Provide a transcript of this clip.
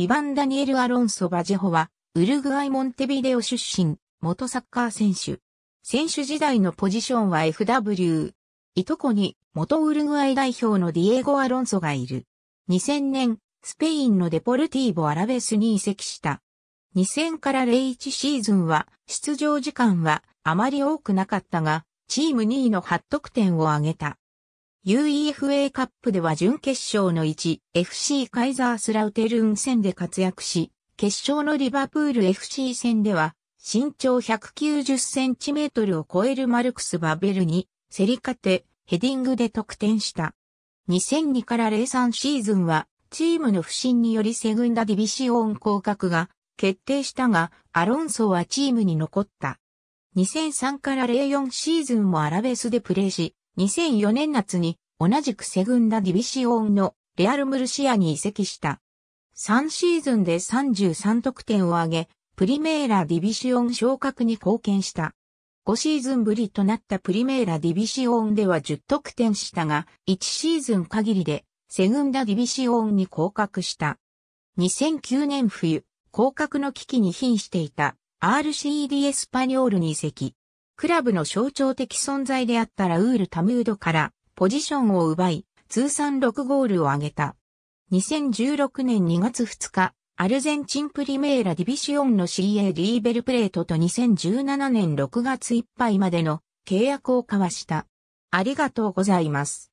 イバン・ダニエル・アロンソ・バジェホは、ウルグアイ・モンテビデオ出身、元サッカー選手。選手時代のポジションは FW。いとこに、元ウルグアイ代表のディエゴ・アロンソがいる。2000年、スペインのデポルティーボ・アラベスに移籍した。2000から01シーズンは、出場時間はあまり多くなかったが、チーム2位の8得点を挙げた。UEFA カップでは準決勝の1、FC カイザースラウテルン戦で活躍し、決勝のリバプール FC 戦では、身長190センチメートルを超えるマルクス・バベルに、競り勝て、ヘディングで得点した。2002から03シーズンは、チームの不振によりセグンダディビシオン降格が決定したが、アロンソはチームに残った。2003から04シーズンもアラベスでプレーし、2004年夏に同じくセグンダディビシオンのレアル・ムルシアに移籍した。3シーズンで33得点を挙げ、プリメーラ・ディビシオン昇格に貢献した。5シーズンぶりとなったプリメーラ・ディビシオンでは10得点したが、1シーズン限りでセグンダ・ディビシオンに降格した。2009年冬、降格の危機に瀕していた RCD エスパニョールに移籍。クラブの象徴的存在であったラウール・タムードからポジションを奪い、通算6ゴールを挙げた。2016年2月2日、アルゼンチンプリメーラディビシオンの CA リーベルプレートと2017年6月いっぱいまでの契約を交わした。ありがとうございます。